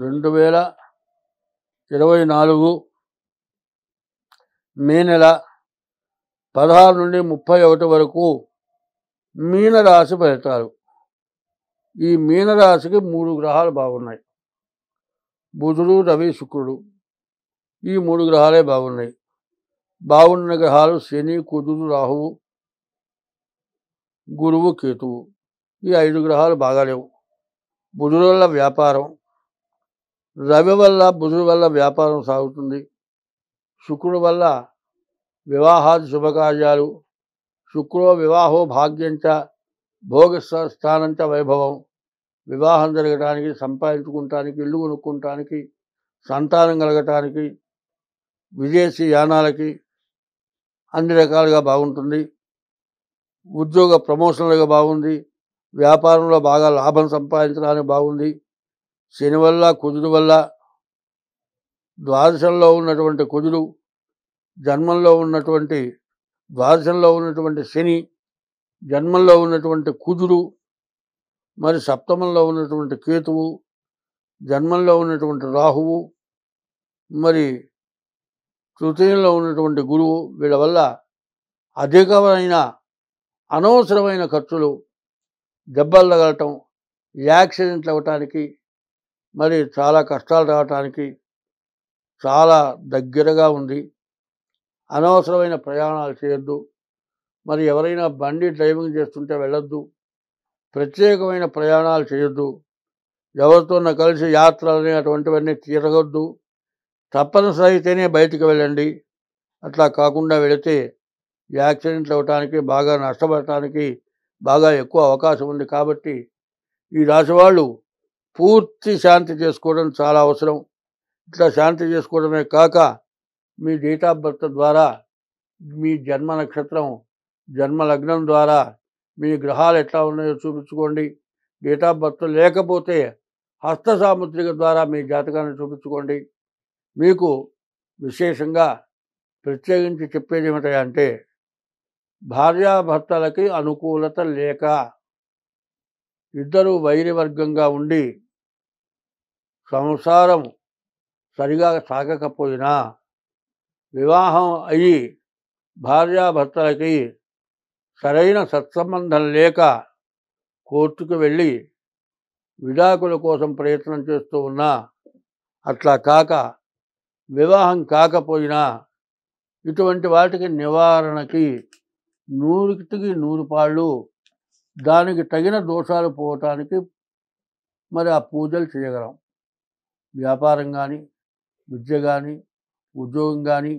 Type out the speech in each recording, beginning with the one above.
రెండు వేల ఇరవై నాలుగు మే నెల పదహారు నుండి ముప్పై ఒకటి వరకు మీనరాశి ఫలితాలు ఈ మీనరాశికి మూడు గ్రహాలు బాగున్నాయి బుధుడు రవి శుక్రుడు ఈ మూడు గ్రహాలే బాగున్నాయి బాగున్న గ్రహాలు శని కుదురు రాహువు గురువు కేతువు ఈ ఐదు గ్రహాలు బాగాలేవు బుధుడు వల్ల వ్యాపారం రవి వల్ల బుధుడు వల్ల వ్యాపారం సాగుతుంది శుక్రుడు వల్ల వివాహాది శుభకార్యాలు శుక్రో వివాహో భాగ్యంచ భోగ స్థానంచ వైభవం వివాహం జరగటానికి సంపాదించుకుంటానికి ఇల్లు కొనుక్కుంటానికి సంతానం కలగటానికి విదేశీ యానాలకి అన్ని రకాలుగా బాగుంటుంది ఉద్యోగ ప్రమోషన్లుగా బాగుంది వ్యాపారంలో బాగా లాభం సంపాదించడానికి బాగుంది శని వల్ల కుజుడు వల్ల ద్వాదశంలో ఉన్నటువంటి కుజుడు జన్మంలో ఉన్నటువంటి ద్వాదశంలో ఉన్నటువంటి శని జన్మంలో ఉన్నటువంటి కుజుడు మరి సప్తమంలో ఉన్నటువంటి కేతువు జన్మంలో ఉన్నటువంటి రాహువు మరి తృతీయంలో ఉన్నటువంటి గురువు వీళ్ళ వల్ల అధికమైన అనవసరమైన ఖర్చులు దెబ్బలు తగలటం యాక్సిడెంట్లు అవ్వటానికి మరి చాలా కష్టాలు రావటానికి చాలా దగ్గరగా ఉంది అనవసరమైన ప్రయాణాలు చేయొద్దు మరి ఎవరైనా బండి డ్రైవింగ్ చేస్తుంటే వెళ్ళొద్దు ప్రత్యేకమైన ప్రయాణాలు చేయొద్దు ఎవరితోన కలిసి యాత్రలని అటువంటివన్నీ తీరగొద్దు తప్పనిసరి అయితేనే బయటికి వెళ్ళండి అట్లా కాకుండా వెళితే యాక్సిడెంట్లు అవ్వటానికి బాగా నష్టపడటానికి బాగా ఎక్కువ అవకాశం ఉంది కాబట్టి ఈ రాశివాళ్ళు వాళ్ళు పూర్తి శాంతి చేసుకోవడం చాలా అవసరం ఇట్లా శాంతి చేసుకోవడమే కాక మీ డేట్ ఆఫ్ బర్త్ ద్వారా మీ జన్మ నక్షత్రం జన్మ లగ్నం ద్వారా మీ గ్రహాలు ఎట్లా ఉన్నాయో చూపించుకోండి డేట్ ఆఫ్ బర్త్ లేకపోతే హస్త సాముద్రిక ద్వారా మీ జాతకాన్ని చూపించుకోండి మీకు విశేషంగా ప్రత్యేకించి చెప్పేది ఏమిటంటే భార్యాభర్తలకి అనుకూలత లేక ఇద్దరు వర్గంగా ఉండి సంసారం సరిగా సాగకపోయినా వివాహం అయ్యి భార్యాభర్తలకి సరైన సత్సంబంధం లేక కోర్టుకు వెళ్ళి విడాకుల కోసం ప్రయత్నం చేస్తూ ఉన్నా అట్లా కాక వివాహం కాకపోయినా ఇటువంటి వాటికి నివారణకి నూరుకి నూరు పాళ్ళు దానికి తగిన దోషాలు పోవటానికి మరి ఆ పూజలు చేయగలం వ్యాపారం కానీ విద్య కానీ ఉద్యోగం కానీ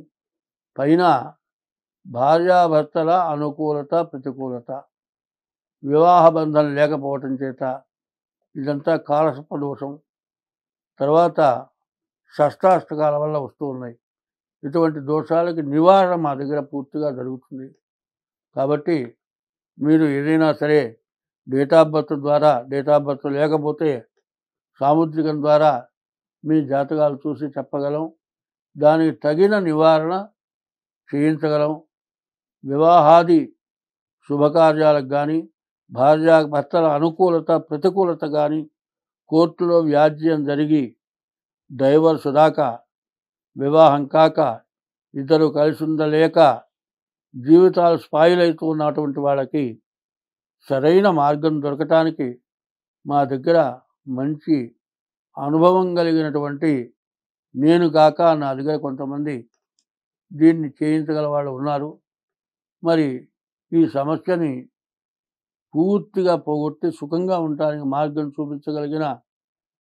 పైన భార్యాభర్తల అనుకూలత ప్రతికూలత వివాహ బంధం లేకపోవటం చేత ఇదంతా కాలసర్ప దోషం తర్వాత షష్టాష్టకాల వల్ల వస్తూ ఉన్నాయి ఇటువంటి దోషాలకి నివారణ మా దగ్గర పూర్తిగా జరుగుతుంది కాబట్టి మీరు ఏదైనా సరే డేట్ ఆఫ్ బర్త్ ద్వారా డేట్ ఆఫ్ బర్త్ లేకపోతే సాముద్రికం ద్వారా మీ జాతకాలు చూసి చెప్పగలం దానికి తగిన నివారణ చేయించగలం వివాహాది శుభకార్యాలకు కానీ భార్య భర్తల అనుకూలత ప్రతికూలత కానీ కోర్టులో వ్యాజ్యం జరిగి డైవర్స్ సుధాక వివాహం కాక ఇద్దరు కలిసి ఉండలేక జీవితాలు స్పాయిలైతూ ఉన్నటువంటి వాళ్ళకి సరైన మార్గం దొరకటానికి మా దగ్గర మంచి అనుభవం కలిగినటువంటి నేను కాక నా దగ్గర కొంతమంది దీన్ని చేయించగల వాళ్ళు ఉన్నారు మరి ఈ సమస్యని పూర్తిగా పోగొట్టి సుఖంగా ఉండడానికి మార్గం చూపించగలిగిన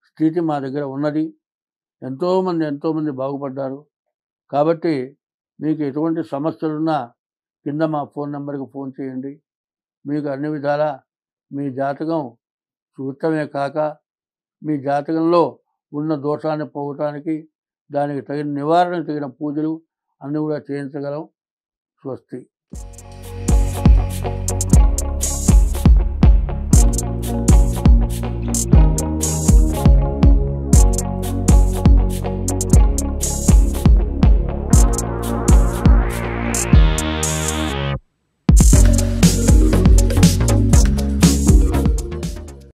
స్థితి మా దగ్గర ఉన్నది ఎంతోమంది ఎంతోమంది బాగుపడ్డారు కాబట్టి మీకు ఎటువంటి సమస్యలున్నా కింద మా ఫోన్ నెంబర్కి ఫోన్ చేయండి మీకు అన్ని విధాలా మీ జాతకం చూడటమే కాక మీ జాతకంలో ఉన్న దోషాన్ని పోగటానికి దానికి తగిన నివారణ తగిన పూజలు అన్నీ కూడా చేయించగలం స్వస్తి